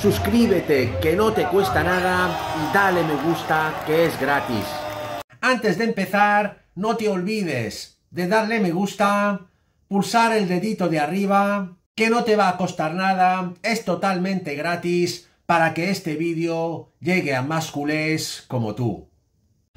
suscríbete que no te cuesta nada y dale me gusta que es gratis. Antes de empezar, no te olvides de darle me gusta, pulsar el dedito de arriba, que no te va a costar nada, es totalmente gratis para que este vídeo llegue a más culés como tú.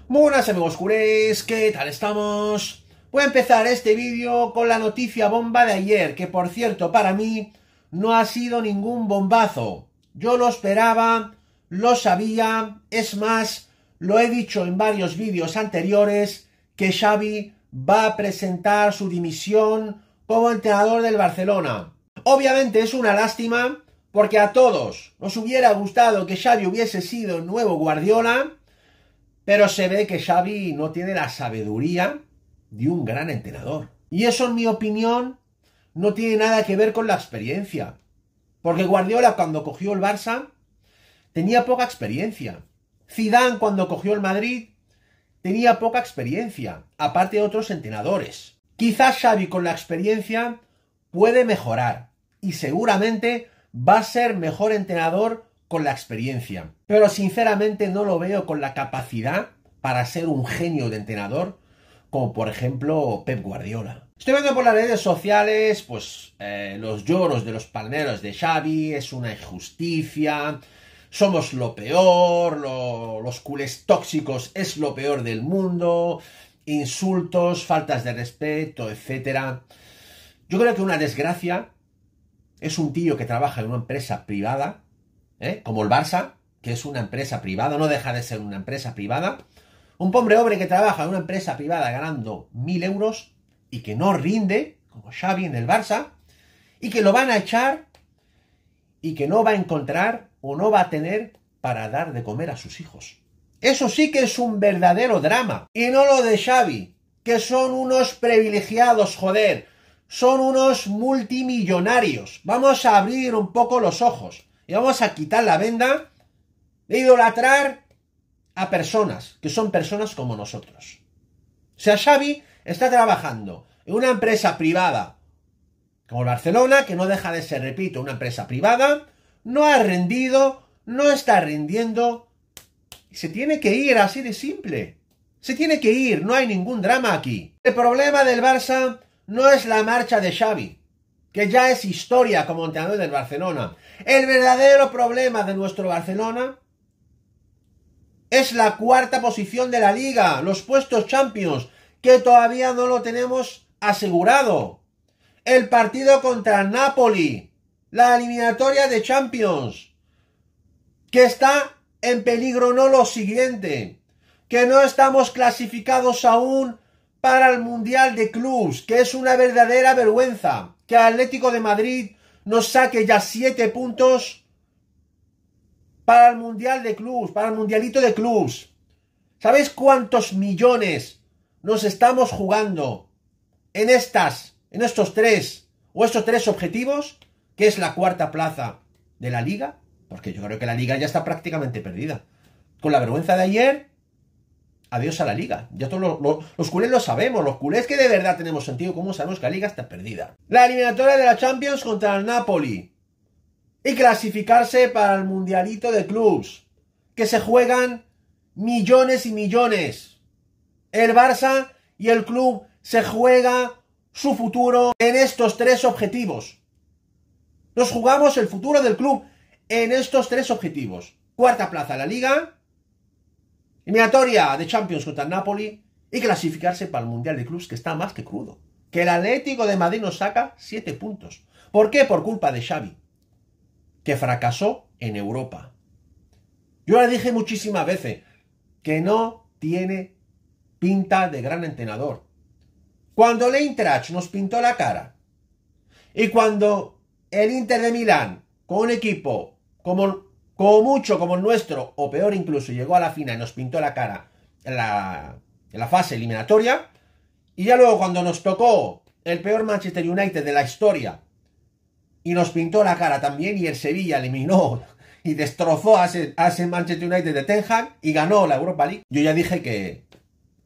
Buenas amigos culés, ¿qué tal estamos? Voy a empezar este vídeo con la noticia bomba de ayer, que por cierto para mí no ha sido ningún bombazo. Yo lo esperaba, lo sabía, es más, lo he dicho en varios vídeos anteriores, que Xavi va a presentar su dimisión como entrenador del Barcelona. Obviamente es una lástima, porque a todos nos hubiera gustado que Xavi hubiese sido el nuevo Guardiola, pero se ve que Xavi no tiene la sabiduría de un gran entrenador. Y eso, en mi opinión, no tiene nada que ver con la experiencia. Porque Guardiola cuando cogió el Barça tenía poca experiencia. Zidane cuando cogió el Madrid tenía poca experiencia, aparte de otros entrenadores. Quizás Xavi con la experiencia puede mejorar y seguramente va a ser mejor entrenador con la experiencia. Pero sinceramente no lo veo con la capacidad para ser un genio de entrenador como por ejemplo Pep Guardiola. Estoy viendo por las redes sociales, pues eh, los lloros de los palmeros de Xavi, es una injusticia, somos lo peor, los cules tóxicos es lo peor del mundo, insultos, faltas de respeto, etc. Yo creo que una desgracia es un tío que trabaja en una empresa privada, ¿eh? como el Barça, que es una empresa privada, no deja de ser una empresa privada. Un pobre hombre que trabaja en una empresa privada ganando mil euros y que no rinde, como Xavi en el Barça, y que lo van a echar y que no va a encontrar o no va a tener para dar de comer a sus hijos. Eso sí que es un verdadero drama. Y no lo de Xavi, que son unos privilegiados, joder. Son unos multimillonarios. Vamos a abrir un poco los ojos y vamos a quitar la venda de idolatrar a personas que son personas como nosotros. O sea, Xavi está trabajando una empresa privada como el Barcelona, que no deja de ser, repito, una empresa privada, no ha rendido, no está rindiendo, se tiene que ir así de simple. Se tiene que ir, no hay ningún drama aquí. El problema del Barça no es la marcha de Xavi, que ya es historia como entrenador del Barcelona. El verdadero problema de nuestro Barcelona es la cuarta posición de la liga, los puestos champions, que todavía no lo tenemos asegurado. El partido contra Napoli. La eliminatoria de Champions. Que está en peligro no lo siguiente. Que no estamos clasificados aún para el Mundial de Clubs. Que es una verdadera vergüenza. Que Atlético de Madrid nos saque ya siete puntos para el Mundial de Clubs, para el Mundialito de Clubs. ¿Sabéis cuántos millones nos estamos jugando? en estas, en estos tres, o estos tres objetivos, que es la cuarta plaza de la liga, porque yo creo que la liga ya está prácticamente perdida. Con la vergüenza de ayer, adiós a la liga. Ya todos los culés lo sabemos, los culés que de verdad tenemos sentido cómo sabemos que la liga está perdida. La eliminatoria de la Champions contra el Napoli. Y clasificarse para el Mundialito de Clubs. Que se juegan millones y millones. El Barça y el club se juega su futuro en estos tres objetivos. Nos jugamos el futuro del club en estos tres objetivos. Cuarta plaza en la liga, eliminatoria de Champions contra el Napoli y clasificarse para el Mundial de Clubs que está más que crudo. Que el Atlético de Madrid nos saca siete puntos. ¿Por qué? Por culpa de Xavi, que fracasó en Europa. Yo le dije muchísimas veces que no tiene pinta de gran entrenador. Cuando nos pintó la cara y cuando el Inter de Milán, con un equipo como, como mucho como el nuestro, o peor incluso, llegó a la final y nos pintó la cara en la, fase eliminatoria, y ya luego cuando nos tocó el peor Manchester United de la historia, y nos pintó la cara también, y el Sevilla eliminó y destrozó a ese, Manchester United de Ten y ganó la Europa League. Yo ya dije que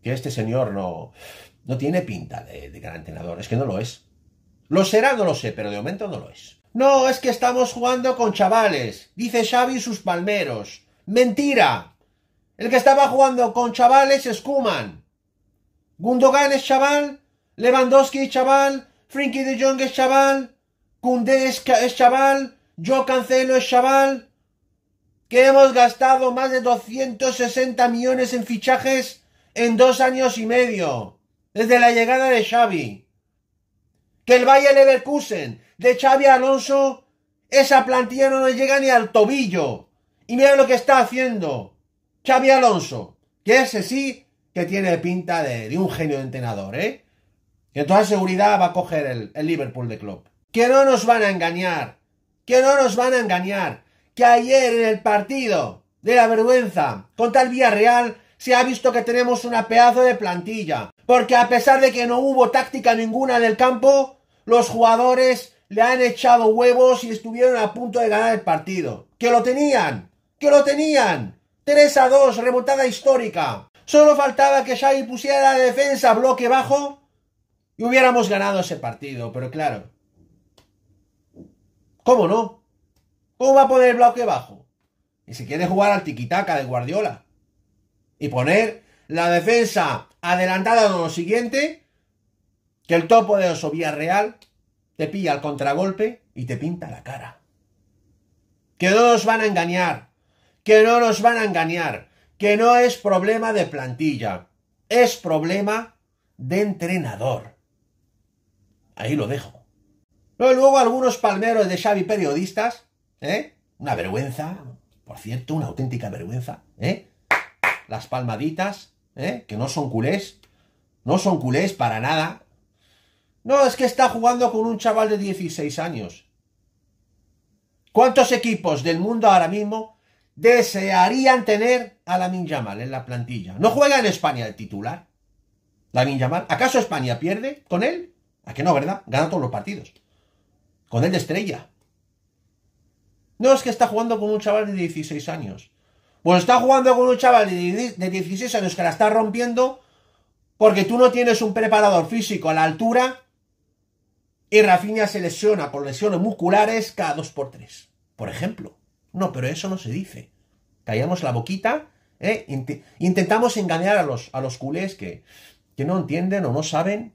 este señor no, no tiene pinta de, gran entrenador, es que no lo es. Lo será, no lo sé, pero de momento no lo es. No, es que estamos jugando con chavales, dice Xavi y sus palmeros. ¡Mentira! El que estaba jugando con chavales es Kuman. Gundogan es chaval, Lewandowski es chaval, Frinky de Jong es chaval, Koundé es, chaval, Yo Cancelo es chaval. Que hemos gastado más de 260 millones en fichajes en dos años y medio desde la llegada de Xavi. Que el Bayern Leverkusen de Xavi Alonso, esa plantilla no nos llega ni al tobillo. Y mira lo que está haciendo Xavi Alonso, que ese sí que tiene pinta de, un genio de entrenador, ¿eh? Que en toda seguridad va a coger el, el Liverpool de Club. Que no nos van a engañar, que no nos van a engañar, que ayer en el partido de la vergüenza contra el Villarreal se ha visto que tenemos una pedazo de plantilla, porque a pesar de que no hubo táctica ninguna en el campo, los jugadores le han echado huevos y estuvieron a punto de ganar el partido. ¡Que lo tenían! ¡Que lo tenían! 3 a 2, remontada histórica. Solo faltaba que Xavi pusiera la defensa bloque bajo y hubiéramos ganado ese partido, pero claro. ¿Cómo no? ¿Cómo va a poner bloque bajo? Y si quiere jugar al tiquitaca de Guardiola y poner la defensa adelantada en lo siguiente, que el topo de Osovía Real te pilla al contragolpe y te pinta la cara. Que no nos van a engañar, que no nos van a engañar, que no es problema de plantilla, es problema de entrenador. Ahí lo dejo. luego algunos palmeros de Xavi periodistas, ¿eh? Una vergüenza, por cierto, una auténtica vergüenza, ¿eh? las palmaditas, ¿eh? que no son culés, no son culés para nada. No, es que está jugando con un chaval de 16 años. ¿Cuántos equipos del mundo ahora mismo desearían tener a la Yamal en la plantilla? ¿No juega en España el titular? la Yamal. ¿Acaso España pierde con él? ¿A que no, verdad? Gana todos los partidos. Con él de estrella. No, es que está jugando con un chaval de 16 años. Pues está jugando con un chaval de 16 años que la está rompiendo porque tú no tienes un preparador físico a la altura y Rafinha se lesiona por lesiones musculares cada 2 por 3 por ejemplo. No, pero eso no se dice. Callamos la boquita, ¿eh? intentamos engañar a los, a los culés que, que no entienden o no saben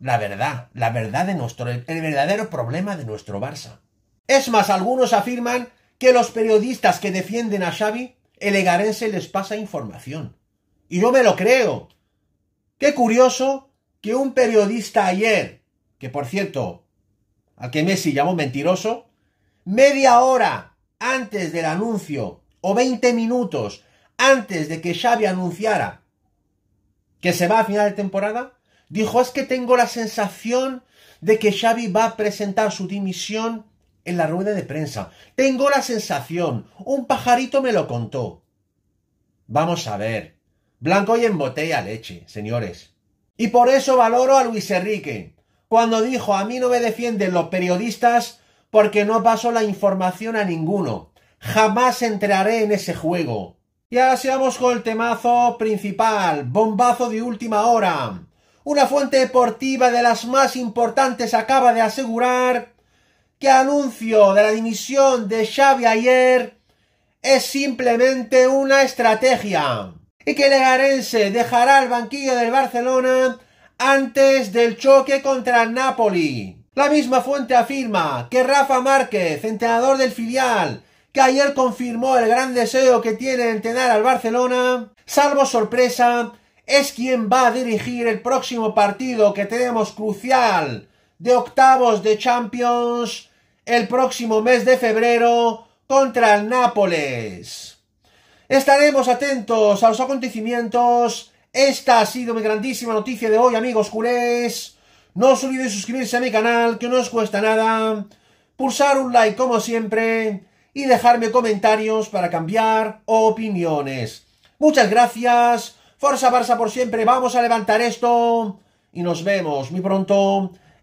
la verdad, la verdad de nuestro, el verdadero problema de nuestro Barça. Es más, algunos afirman que los periodistas que defienden a Xavi el Egarense les pasa información. Y yo me lo creo. Qué curioso que un periodista ayer, que por cierto, al que Messi llamó mentiroso, media hora antes del anuncio, o 20 minutos antes de que Xavi anunciara que se va a final de temporada, dijo es que tengo la sensación de que Xavi va a presentar su dimisión en la rueda de prensa. Tengo la sensación, un pajarito me lo contó. Vamos a ver. Blanco y en botella leche, señores. Y por eso valoro a Luis Enrique, cuando dijo a mí no me defienden los periodistas porque no paso la información a ninguno. Jamás entraré en ese juego. Ya ahora con el temazo principal, bombazo de última hora. Una fuente deportiva de las más importantes acaba de asegurar que anuncio de la dimisión de Xavi ayer es simplemente una estrategia y que Legarense dejará el banquillo del Barcelona antes del choque contra el Napoli. La misma fuente afirma que Rafa Márquez, entrenador del filial, que ayer confirmó el gran deseo que tiene de entrenar al Barcelona, salvo sorpresa, es quien va a dirigir el próximo partido que tenemos crucial de octavos de Champions el próximo mes de febrero contra el Nápoles. Estaremos atentos a los acontecimientos. Esta ha sido mi grandísima noticia de hoy, amigos culés. No os olvidéis suscribirse a mi canal, que no os cuesta nada. Pulsar un like como siempre. Y dejarme comentarios para cambiar opiniones. Muchas gracias. Forza Barça por siempre. Vamos a levantar esto. Y nos vemos muy pronto